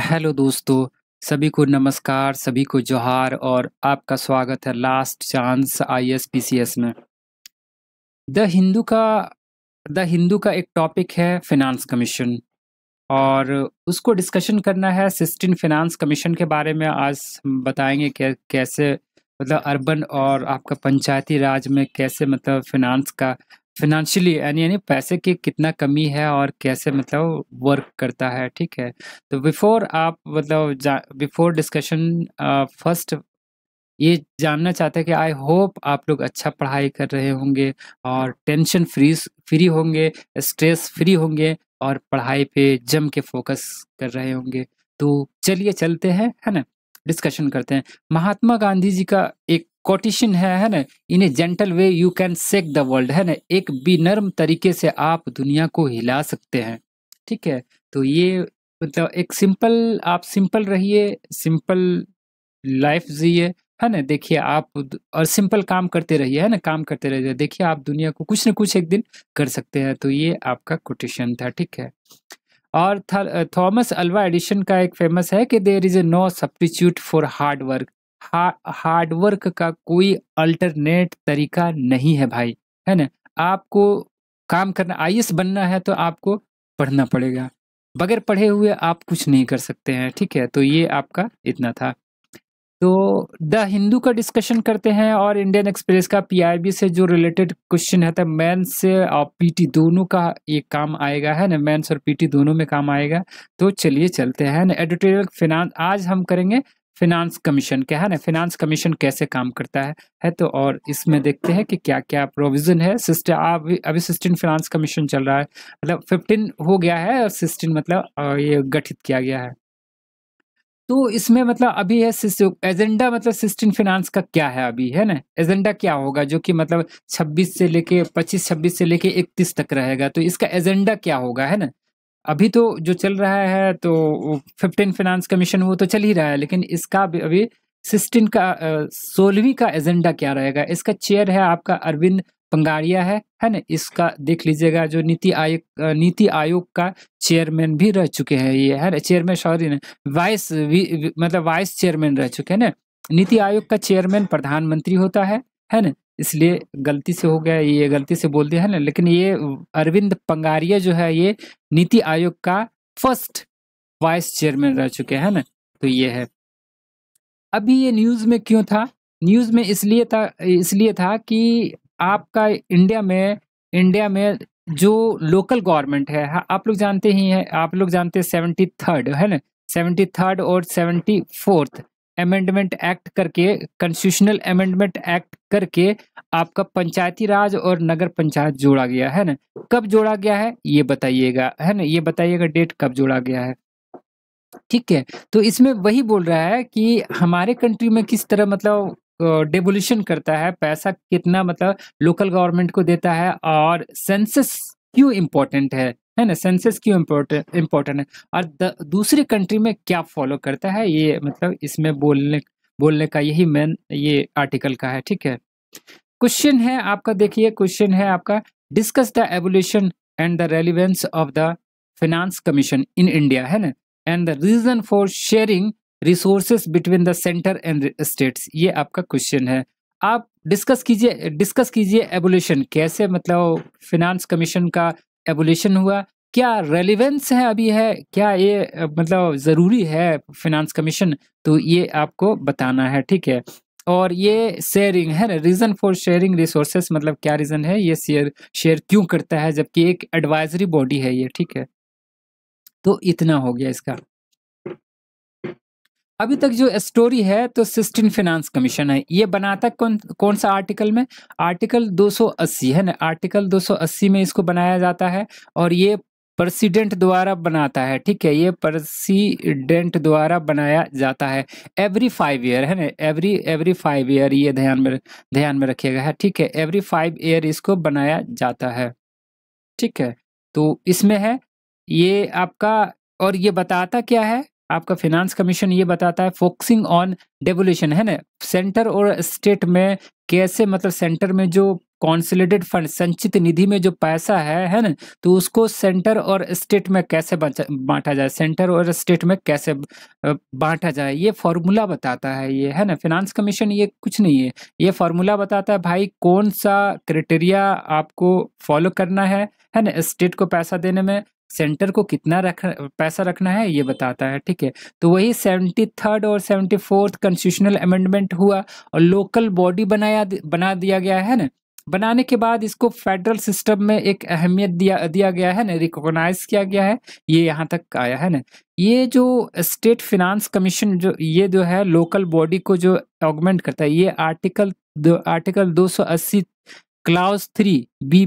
Hello दोस्तों सभी को नमस्कार सभी को जोहार और आपका स्वागत है लास्ट चांस आईएसपीसीएस में द हिंदू का द हिंदू का एक टॉपिक है फिनांस कमीशन और उसको डिस्कशन करना है सिस्टिन फिनांस कमीशन के बारे में आज बताएंगे कि कैसे मतलब अर्बन और आपका पंचायती राज में कैसे मतलब फिनांस का फिनेंशियली यानी यानी पैसे की कितना कमी है और कैसे मतलब वर्क करता है ठीक है तो बिफोर आप मतलब बिफोर डिस्कशन फर्स्ट ये जानना चाहते हैं कि आई होप आप लोग अच्छा पढ़ाई कर रहे होंगे और टेंशन फ्री फ्री होंगे स्ट्रेस फ्री होंगे और पढ़ाई पे जम के फोकस कर रहे होंगे तो चलिए चलते हैं है ना डिस्कशन करते हैं महात्मा गांधी जी का एक कोटिशन है है ना in a gentle way you can shake the world है ना एक विनर्म तरीके से आप दुनिया को हिला सकते हैं ठीक है तो ये मतलब एक सिंपल आप सिंपल रहिए सिंपल लाइफ जिए है ना देखिए आप और सिंपल काम करते रहिए है ना काम करते रहिए देखिए आप दुनिया को कुछ ना कुछ एक दिन कर सकते हैं तो ये आपका कोटेशन था ठीक है और थॉमस अल्वा एडिशन का एक फेमस है कि there is a no substitute for hard work हा, हार्डवर्क का कोई अल्टरनेट तरीका नहीं है भाई है ना आपको काम करना आई बनना है तो आपको पढ़ना पड़ेगा बगैर पढ़े हुए आप कुछ नहीं कर सकते हैं ठीक है तो ये आपका इतना था तो द हिंदू का डिस्कशन करते हैं और इंडियन एक्सप्रेस का पीआईबी से जो रिलेटेड क्वेश्चन है मैं मेंस से और पीटी दोनों का ये काम आएगा है ना मेंस और पीटी दोनों में काम आएगा तो चलिए चलते हैं ना एडिटोरियल फिनांस आज हम करेंगे फिनांस कमीशन क्या है ना फिनांस कमीशन कैसे काम करता है है तो और इसमें देखते हैं कि क्या क्या प्रोविज़न है सिस्टम अभी अभी सिस्टम फिनांस कमीशन चल रहा है मतलब फिफ्टीन हो गया है और सिस्टम मतलब ये गठित किया गया है तो इसमें मतलब अभी है एजेंडा मतलब सिस्टिन फिनांस का क्या है अभी है ना एजेंडा क्या होगा जो कि मतलब छब्बीस से लेके पच्चीस छब्बीस से लेके इकतीस तक रहेगा तो इसका एजेंडा क्या होगा है ना अभी तो जो चल रहा है तो फिफ्टीन फाइनेंस कमीशन वो तो चल ही रहा है लेकिन इसका भी अभी सिक्सटीन का सोलहवीं का एजेंडा क्या रहेगा इसका चेयर है आपका अरविंद पंगारिया है है ना इसका देख लीजिएगा जो नीति आयोग नीति आयोग का चेयरमैन भी रह चुके हैं ये है ना चेयरमैन सॉरी वाइस मतलब वाइस चेयरमैन रह चुके हैं ना नीति आयोग का चेयरमैन प्रधानमंत्री होता है है ना इसलिए गलती से हो गया ये गलती से बोल दिया है ना लेकिन ये अरविंद पंगारिया जो है ये नीति आयोग का फर्स्ट वाइस चेयरमैन रह चुके हैं ना तो ये है अभी ये न्यूज़ में क्यों था न्यूज़ में इसलिए था इसलिए था कि आपका इंडिया में इंडिया में जो लोकल गवर्नमेंट है हाँ, आप लोग जानते ही हैं आप लोग जानते हैं सेवेंटी थर्ड है ना सेवेंटी थर्ड और सेवेंटी फोर्थ अमेंडमेंट एक्ट करके कॉन्स्टिट्यूशनल अमेंडमेंट एक्ट करके आपका पंचायती राज और नगर पंचायत जोड़ा गया है ना कब जोड़ा गया है ये बताइएगा है ना ये बताइएगा डेट कब जोड़ा गया है ठीक है तो इसमें वही बोल रहा है कि हमारे कंट्री में किस तरह मतलब डेवोल्यूशन करता है पैसा कितना मतलब लोकल गवर्नमेंट को देता है और सेंसस क्यों इम्पोर्टेंट है है ना सेंसेस क्यों इम्पोर्टेंट इम्पोर्टेंट है और दूसरी कंट्री में क्या फॉलो करता है ये मतलब इसमें बोलने बोलने का यही मेन ये आर्टिकल का है ठीक है क्वेश्चन है आपका देखिए क्वेश्चन है आपका discuss the evolution and the relevance of the finance commission in India है ना and the reason for sharing resources between the centre and states ये आपका क्वेश्चन है आप डिस्कस कीजिए डिस्कस कीजिए एवोल्यूशन कैसे मतलब फिनांस कमीशन का एवोल्यूशन हुआ क्या रेलिवेंस है अभी है क्या ये मतलब ज़रूरी है फिनांस कमीशन तो ये आपको बताना है ठीक है और ये शेयरिंग है ना रीज़न फॉर शेयरिंग रिसोर्सेस मतलब क्या रीज़न है ये शेयर शेयर क्यों करता है जबकि एक एडवाइजरी बॉडी है ये ठीक है तो इतना हो गया इसका अभी तक जो स्टोरी है तो सिस्टिन फिनेंस कमीशन है ये बनाता कौन कौन सा आर्टिकल में आर्टिकल 280 है ना आर्टिकल 280 में इसको बनाया जाता है और ये प्रेसिडेंट द्वारा बनाता है ठीक है ये प्रेसिडेंट द्वारा बनाया जाता है एवरी फाइव ईयर है ना एवरी एवरी फाइव ईयर ये ध्यान में ध्यान में रखिएगा है ठीक है एवरी फाइव ईयर इसको बनाया जाता है ठीक है तो इसमें है ये आपका और ये बताता क्या है आपका फिनांस कमीशन ये बताता है फोकसिंग ऑन डेवोल्यूशन है ना सेंटर और स्टेट में कैसे मतलब सेंटर में जो कॉन्सोलिडेट फंड संचित निधि में जो पैसा है है ना तो उसको सेंटर और स्टेट में कैसे बांटा जाए सेंटर और स्टेट में कैसे बांटा जाए ये फॉर्मूला बताता है ये है ना फिनांस कमीशन ये कुछ नहीं है ये फॉर्मूला बताता है भाई कौन सा क्राइटेरिया आपको फॉलो करना है है ना स्टेट को पैसा देने में सेंटर को कितना रख पैसा रखना है ये हम्म। बताता है ठीक है तो वही सेवेंटी थर्ड और सेवेंटी फोर्थ कॉन्स्टिट्यूशनल अमेंडमेंट हुआ और लोकल बॉडी बनाया बना दिया गया है ना बनाने के बाद इसको फेडरल सिस्टम में एक अहमियत दिया दिया गया है ना रिकॉग्नाइज किया गया है ये यहाँ तक आया है ना ये जो स्टेट फिनांस कमीशन जो ये जो है लोकल बॉडी को जो ऑगमेंट करता है ये आर्टिकल दो आर्टिकल 280 क्लाउज थ्री बी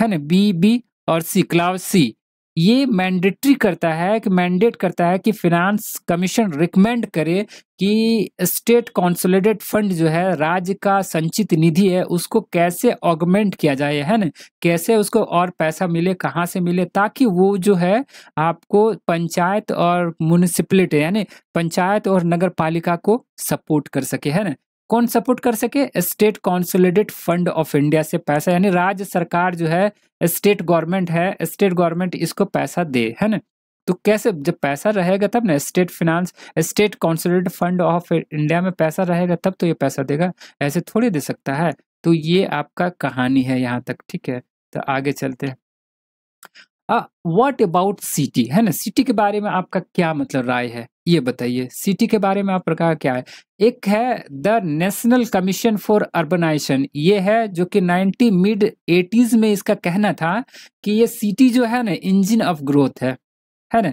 है ना बी बी और सी क्लाउज सी ये मैंडेटरी करता है कि मैंडेट करता है कि फिनांस कमीशन रिकमेंड करे कि स्टेट कॉन्सोलिडेट फंड जो है राज्य का संचित निधि है उसको कैसे ऑगमेंट किया जाए है ना कैसे उसको और पैसा मिले कहाँ से मिले ताकि वो जो है आपको पंचायत और म्यूनिसिपलिटी यानी पंचायत और नगर पालिका को सपोर्ट कर सके है ना कौन सपोर्ट कर सके state consolidate fund of India से पैसा यानी राज्य सरकार जो है स्टेट गवर्नमेंट है स्टेट गवर्नमेंट इसको पैसा दे है ना तो कैसे जब पैसा रहेगा तब ना state finance state consolidate fund of India में पैसा रहेगा तब तो ये पैसा देगा ऐसे थोड़ी दे सकता है तो ये आपका कहानी है यहाँ तक ठीक है तो आगे चलते हैं वट अबाउट सिटी है ना सिटी के बारे में आपका क्या मतलब राय है ये बताइए सिटी के बारे में आप क्या है एक है the national commission for urbanisation ये है जो कि 90 मिड 80s में इसका कहना था कि ये सिटी जो है ना इंजन ऑफ ग्रोथ है है ना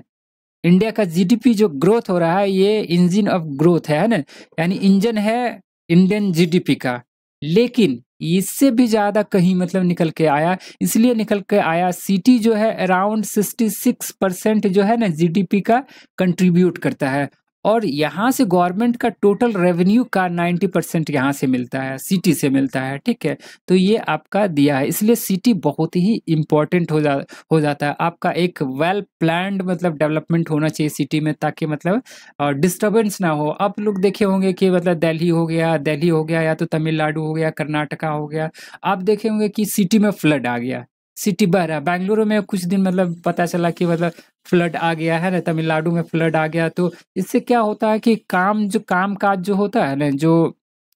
इंडिया का जीडीपी जो ग्रोथ हो रहा है ये इंजन ऑफ ग्रोथ है, है ना यानी इंजन है इंडियन जीडीपी का लेकिन इससे भी ज़्यादा कहीं मतलब निकल के आया इसलिए निकल के आया सिटी जो है अराउंड सिक्सटी सिक्स परसेंट जो है ना जीडीपी का कंट्रीब्यूट करता है और यहाँ से गवर्नमेंट का टोटल रेवेन्यू का 90 परसेंट यहाँ से मिलता है सिटी से मिलता है ठीक है तो ये आपका दिया है इसलिए सिटी बहुत ही इम्पोर्टेंट हो जा हो जाता है आपका एक वेल प्लान्ड मतलब डेवलपमेंट होना चाहिए सिटी में ताकि मतलब डिस्टर्बेंस ना हो आप लोग देखे होंगे कि मतलब दिल्ली हो गया दिल्ली हो गया या तो तमिलनाडु हो गया कर्नाटका हो गया आप देखे होंगे कि सिटी में फ्लड आ गया सिटी बह रहा है बेंगलुरु में कुछ दिन मतलब पता चला कि मतलब फ्लड आ गया है ना तमिलनाडु में फ्लड आ गया तो इससे क्या होता है कि काम जो काम काज जो होता है ना जो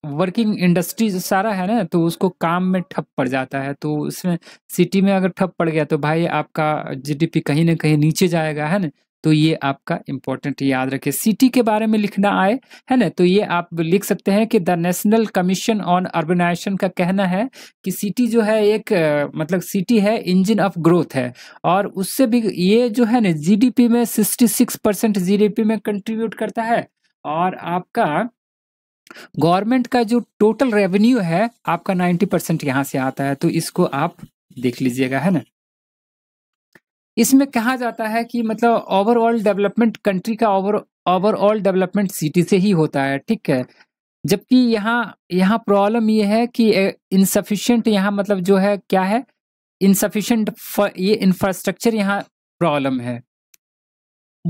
वर्किंग इंडस्ट्री सारा है ना तो उसको काम में ठप पड़ जाता है तो उसमें सिटी में अगर ठप पड़ गया तो भाई आपका जीडीपी कहीं ना कहीं नीचे जाएगा है ना तो ये आपका इंपॉर्टेंट याद रखे सिटी के बारे में लिखना आए है ना तो ये आप लिख सकते हैं कि the national commission on urbanisation का कहना है कि सिटी जो है एक मतलब सिटी है इंजन ऑफ ग्रोथ है और उससे भी ये जो है ना जीडीपी में 66 परसेंट जी में कंट्रीब्यूट करता है और आपका गवर्नमेंट का जो टोटल रेवेन्यू है आपका नाइन्टी परसेंट यहाँ से आता है तो इसको आप देख लीजिएगा है ना इसमें कहा जाता है कि मतलब ओवरऑल डेवलपमेंट कंट्री का ओवर ओवरऑल डेवलपमेंट सिटी से ही होता है ठीक है जबकि यहाँ यहाँ प्रॉब्लम ये है कि इनसफिशियंट यहाँ मतलब जो है क्या है इनसफिशियंट ये इंफ्रास्ट्रक्चर यहाँ प्रॉब्लम है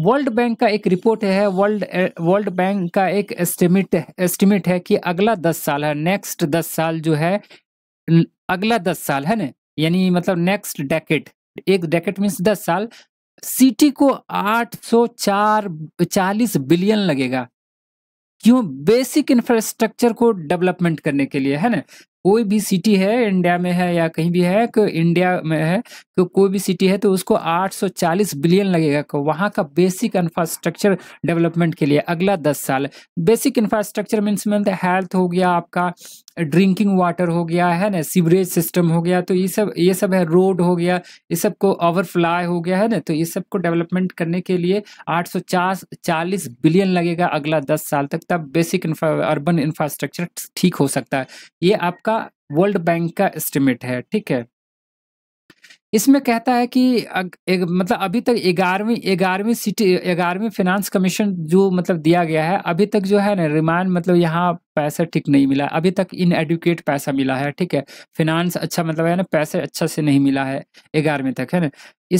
वर्ल्ड बैंक का एक रिपोर्ट है वर्ल्ड वर्ल्ड बैंक का एक एस्टिमेट एस्टिमेट है कि अगला दस साल है नेक्स्ट दस साल जो है अगला दस साल है ना यानी मतलब नेक्स्ट डेकेट एक डेकेट मीन्स दस साल सिटी को आठ सौ चार चालीस बिलियन लगेगा क्यों बेसिक इंफ्रास्ट्रक्चर को डेवलपमेंट करने के लिए है ना कोई भी सिटी है इंडिया में है या कहीं भी है कि इंडिया में है कि कोई भी सिटी है तो उसको 840 बिलियन लगेगा वहाँ का बेसिक इंफ्रास्ट्रक्चर डेवलपमेंट के लिए अगला 10 साल basic infrastructure means mean health हो गया आपका ड्रिंकिंग वाटर हो गया है ना सीवरेज सिस्टम हो गया तो ये सब ये सब है रोड हो गया ये सब को ओवरफ्लाई हो गया है ना तो ये सब को डेवलपमेंट करने के लिए आठ बिलियन लगेगा अगला दस साल तक तब बेसिक अर्बन इंफ्रास्ट्रक्चर ठीक हो सकता है ये आपका वर्ल्ड बैंक का एस्टिमेट है ठीक है इसमें कहता है कि एक, मतलब अभी तक ग्यारहवीं ग्यारहवीं सिटी ग्यारहवीं फिनांस कमीशन जो मतलब दिया गया है अभी तक जो है ना रिमांड मतलब यहाँ पैसा ठीक नहीं मिला अभी तक इन एडुकेट पैसा मिला है ठीक है फिनांस अच्छा मतलब है ना पैसे अच्छा से नहीं मिला है ग्यारहवीं तक है ना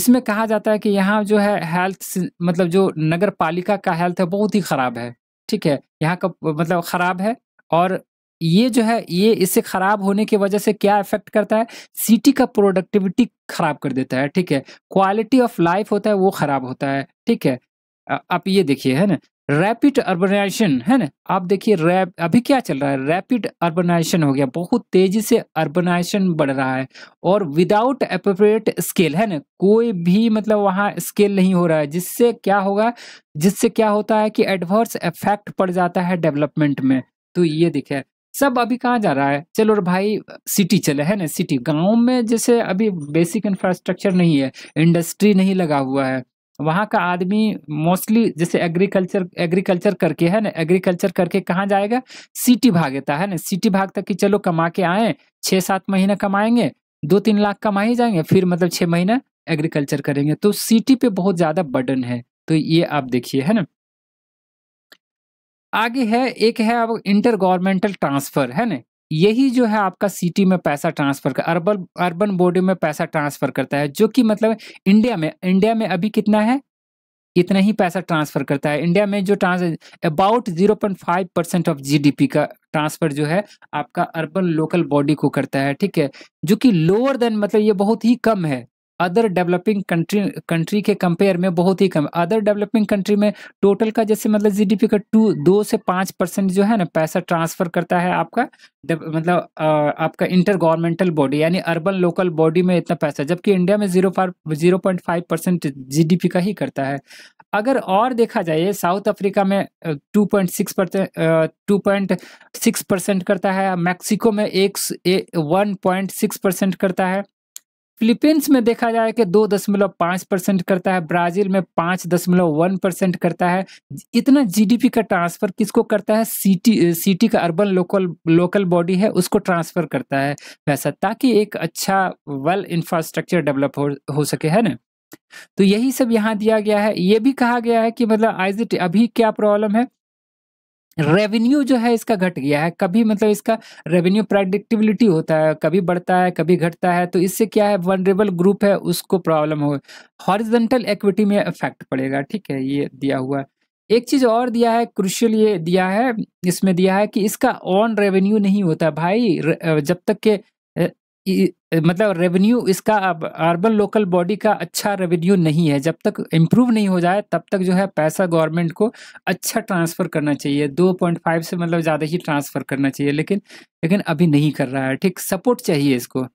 इसमें कहा जाता है कि यहाँ जो है हेल्थ मतलब जो नगर पालिका का हेल्थ है बहुत ही खराब है ठीक है यहाँ का मतलब खराब है और ये जो है ये इससे खराब होने की वजह से क्या इफेक्ट करता है सिटी का प्रोडक्टिविटी खराब कर देता है ठीक है क्वालिटी ऑफ लाइफ होता है वो खराब होता है ठीक है आप ये देखिए है ना रैपिड अर्बनाइजेशन है ना आप देखिए रैप अभी क्या चल रहा है रैपिड अर्बनाइजेशन हो गया बहुत तेजी से अर्बनाइजेशन बढ़ रहा है और विदाउट अप्रोप्रिएट स्केल है ना कोई भी मतलब वहाँ स्केल नहीं हो रहा है जिससे क्या होगा जिससे क्या होता है कि एडवर्स इफेक्ट पड़ जाता है डेवलपमेंट में तो ये देखिए सब अभी कहाँ जा रहा है चलो और भाई सिटी चले है ना सिटी गाँव में जैसे अभी बेसिक इंफ्रास्ट्रक्चर नहीं है इंडस्ट्री नहीं लगा हुआ है वहाँ का आदमी मोस्टली जैसे एग्रीकल्चर एग्रीकल्चर करके है ना एग्रीकल्चर करके कहाँ जाएगा सिटी भागता है ना सिटी भागता कि चलो कमा के आए छः सात महीना कमाएंगे दो तीन लाख कमा ही जाएंगे फिर मतलब छः महीना एग्रीकल्चर करेंगे तो सिटी पे बहुत ज़्यादा बर्डन है तो ये आप देखिए है ना आगे है एक है अब इंटर गवर्नमेंटल ट्रांसफर है ना यही जो है आपका सिटी में पैसा ट्रांसफर कर अर्बन अर्बन बॉडी में पैसा ट्रांसफर करता है जो कि मतलब इंडिया में इंडिया में अभी कितना है इतना ही पैसा ट्रांसफर करता है इंडिया में जो trans about zero point five percent of GDP का ट्रांसफर जो है आपका अर्बन लोकल बॉडी को करता है ठीक है जो कि लोअर देन मतलब ये बहुत ही कम है अदर डेवलपिंग कंट्री कंट्री के कंपेयर में बहुत ही कम अदर डेवलपिंग कंट्री में टोटल का जैसे मतलब जीडीपी का टू दो से पाँच परसेंट जो है ना पैसा ट्रांसफ़र करता है आपका मतलब आपका इंटर गवर्नमेंटल बॉडी यानी अर्बन लोकल बॉडी में इतना पैसा जबकि इंडिया में zero zero point five percent जी का ही करता है अगर और देखा जाए साउथ अफ्रीका में two point six two point six percent करता है मैक्सिको में एक वन पॉइंट सिक्स परसेंट करता है फिलीपींस में देखा जाए कि दो दशमलव पाँच परसेंट करता है ब्राजील में पाँच दशमलव वन परसेंट करता है इतना जीडीपी का ट्रांसफर किसको करता है सिटी सिटी का अर्बन लोकल लोकल बॉडी है उसको ट्रांसफर करता है पैसा ताकि एक अच्छा वेल इंफ्रास्ट्रक्चर डेवलप हो, हो सके है ना तो यही सब यहाँ दिया गया है ये भी कहा गया है कि मतलब आइज इट अभी क्या प्रॉब्लम है रेवेन्यू जो है इसका घट गया है कभी मतलब इसका रेवेन्यू प्रडिक्टिबिलिटी होता है कभी बढ़ता है कभी घटता है तो इससे क्या है वनरेबल ग्रुप है उसको प्रॉब्लम हो हॉरिजेंटल एक्विटी में इफेक्ट पड़ेगा ठीक है ये दिया हुआ है एक चीज़ और दिया है क्रुशियल ये दिया है इसमें दिया है कि इसका ऑन रेवेन्यू नहीं होता भाई जब तक के मतलब रेवेन्यू इसका अब अर्बन लोकल बॉडी का अच्छा रेवेन्यू नहीं है जब तक इम्प्रूव नहीं हो जाए तब तक जो है पैसा गवर्नमेंट को अच्छा ट्रांसफ़र करना चाहिए 2.5 से मतलब ज़्यादा ही ट्रांसफ़र करना चाहिए लेकिन लेकिन अभी नहीं कर रहा है ठीक सपोर्ट चाहिए इसको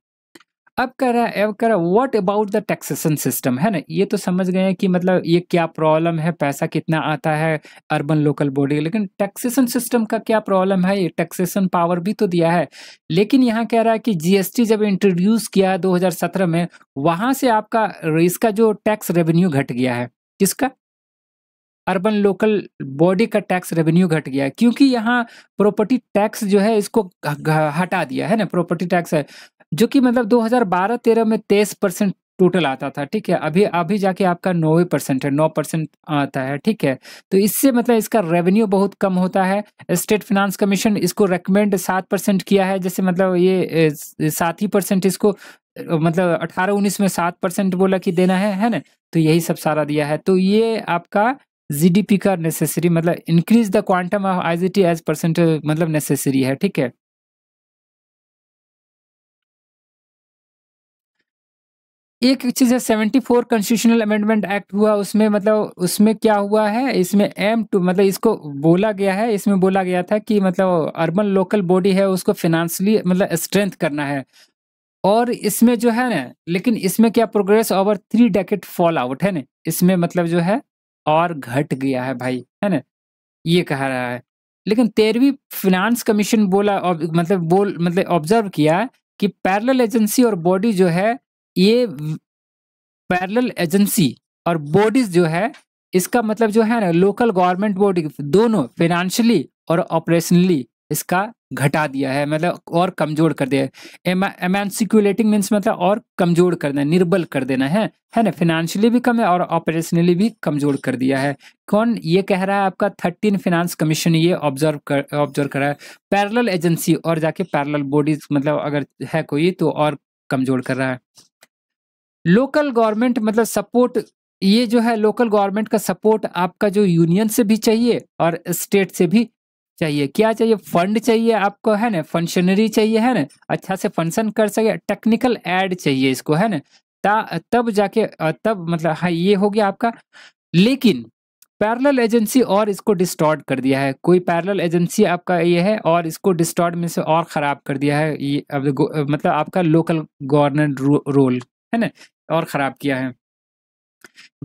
अब कह रहा है अब कह रहा है what about the taxation system है ना ये तो समझ गए हैं कि मतलब ये क्या प्रॉब्लम है पैसा कितना आता है अर्बन लोकल बॉडी लेकिन टैक्सेशन सिस्टम का क्या प्रॉब्लम है ये टैक्सेशन पावर भी तो दिया है लेकिन यहाँ कह रहा है कि जीएसटी जब इंट्रोड्यूस किया 2017 में वहाँ से आपका इसका जो टैक्स रेवेन्यू घट गया है किसका अर्बन लोकल बॉडी का टैक्स रेवेन्यू घट गया क्योंकि यहाँ प्रॉपर्टी टैक्स जो है इसको हटा दिया है ना प्रॉपर्टी टैक्स है जो कि मतलब 2012-13 में 23 परसेंट टोटल आता था ठीक है अभी अभी जाके आपका नौवे परसेंट है नौ परसेंट आता है ठीक है तो इससे मतलब इसका रेवेन्यू बहुत कम होता है स्टेट फिनांस कमीशन इसको रेकमेंड सात परसेंट किया है जैसे मतलब ये सात ही परसेंट इसको मतलब अठारह उन्नीस में सात परसेंट बोला कि देना है है ना तो यही सब सारा दिया है तो ये आपका जी का नेसेसरी मतलब increase the quantum of I as percent मतलब नेसेसरी है ठीक है एक चीज़ है seventy four constitutional amendment act हुआ उसमें मतलब उसमें क्या हुआ है इसमें एम टू मतलब इसको बोला गया है इसमें बोला गया था कि मतलब अर्बन लोकल बॉडी है उसको फिनेंशली मतलब स्ट्रेंथ करना है और इसमें जो है ना लेकिन इसमें क्या progress over three decade fall out है ना इसमें मतलब जो है और घट गया है भाई है ना ये कह रहा है लेकिन तेरहवीं फिनांस कमीशन बोला मतलब बोल मतलब ऑब्जर्व किया कि पैरेलल एजेंसी और बॉडी जो है ये पैरेलल एजेंसी और बॉडीज जो है इसका मतलब जो है ना लोकल गवर्नमेंट बॉडी दोनों फिनेंशियली और ऑपरेशनली इसका घटा दिया है मतलब और कमजोर कर दिया है एमेंसिकुलेटिंग मीन्स मतलब और कमजोर कर देना निर्बल कर देना है है ना फिनेंशियली भी कम है और ऑपरेशनली भी कमजोर कर दिया है कौन ये कह रहा है आपका थर्टीन फिनेंस कमीशन ये ऑब्जर्व कर ऑब्जर्व कर रहा है पैरल एजेंसी और जाके पैरल बॉडीज मतलब अगर है कोई तो और कमजोर कर रहा है लोकल गवर्नमेंट मतलब सपोर्ट ये जो है लोकल गवर्नमेंट का सपोर्ट आपका जो यूनियन से भी चाहिए और स्टेट से भी चाहिए क्या चाहिए फंड चाहिए आपको है ना फंक्शनरी चाहिए है ना अच्छा से फंक्शन कर सके टेक्निकल एड चाहिए इसको है ना ता, तब जाके तब मतलब हाँ ये हो गया आपका लेकिन पैरेलल एजेंसी और इसको डिस्टॉर्ट कर दिया है कोई पैरेलल एजेंसी आपका ये है और इसको डिस्टॉर्ट में से और ख़राब कर दिया है ये मतलब आपका लोकल गवर्नर रो, रोल है ना और ख़राब किया है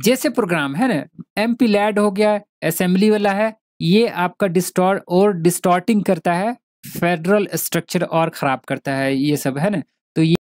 जैसे प्रोग्राम है ना एम पी लैड हो गया असेंबली वाला है ये आपका डिस्टॉर्ट और डिस्टॉर्टिंग करता है फेडरल स्ट्रक्चर और ख़राब करता है ये सब है ना तो ये